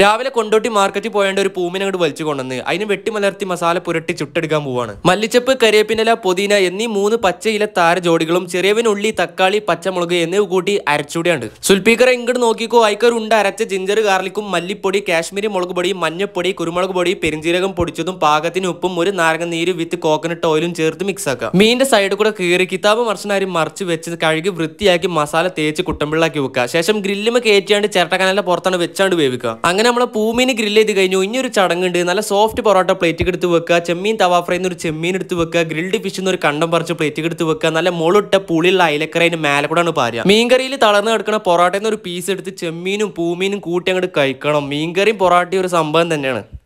രാവിലെ കൊണ്ടോട്ടി മാർക്കറ്റിൽ പോയേണ്ട ഒരു പൂമിനെ അങ്ങോട്ട് വലിച്ചു കൊണ്ടുവന്ന് അതിന് വെട്ടിമലർത്തി മസാല പുരട്ടി ചുട്ടെടുക്കാൻ പോവാണ് മല്ലിച്ചപ്പ് കരിയേപ്പിനില പുതിന എന്നീ മൂന്ന് പച്ച ഇല താര ജോഡികളും ചെറിയവനുള്ളി തക്കാളി പച്ചമുളക് എന്നിവ കൂട്ടി അരച്ചുകൂടിയാണ് സുൽപീക്കർ ഇങ്ങോട്ട് നോക്കിക്കോ അയക്കൊരു അരച്ച ജിഞ്ചർ ഗാർലിക്കും മല്ലിപ്പൊടി കാശ്മീരി മുളക് പൊടി മഞ്ഞപ്പൊടി കുരുമുളക് പൊടി പെരിഞ്ചീരകം പൊടിച്ചതും പാകത്തിന് ഉപ്പും ഒരു നാരങ്ങ നീര് വിത്ത് കോക്കനട്ട് ഓയിലും ചേർത്ത് മിക്സ് ആക്കുക മീനിന്റെ സൈഡിൽ കൂടെ കീറി കിതാബ് മർച്ചനാരും മറിച്ച് വെച്ച് കഴുകി വൃത്തിയാക്കി മസാല തേച്ച് കുട്ടമ്പിള്ളാക്കി വെക്കുക ശേഷം ഗ്രില്ലിമ കയറ്റിയാണ്ട് ചിരട്ടക്കനലിന്റെ പുറത്താണ് വെച്ചാണ്ട് വേവിക്കുക അങ്ങനെ നമ്മൾ പൂമീന് ഗ്രില്ല് ചെയ്ത് കഴിഞ്ഞു ഇനിയൊരു ചടങ്ങുണ്ട് നല്ല സോഫ്റ്റ് പൊറോട്ട പ്ലേറ്റ് എടുത്ത് വെക്കുക ചെമ്മീൻ തവാ ഫ്രൈ എന്നൊരു ചെമ്മീൻ എടുത്ത് വെക്കുക ഗ്രിൽഡ് ഫിഷ് എന്നൊരു കണ്ടം പറിച്ച് പ്ലേറ്റ് എടുത്ത് വെക്കുക നല്ല മുളിട്ട പുളിയുള്ള അയിലക്കറയിന് മേലെ ആണ് പാരുക മീൻകറിയിൽ തളർന്ന് കിടക്കുന്ന പൊറോട്ടയിൽ നിന്ന് ഒരു പീസ് എടുത്ത് ചെമ്മീനും പൂമീനും കൂട്ടി അങ്ങോട്ട് കഴിക്കണം മീൻകറിയും പൊറോട്ടയും ഒരു സംഭവം തന്നെയാണ്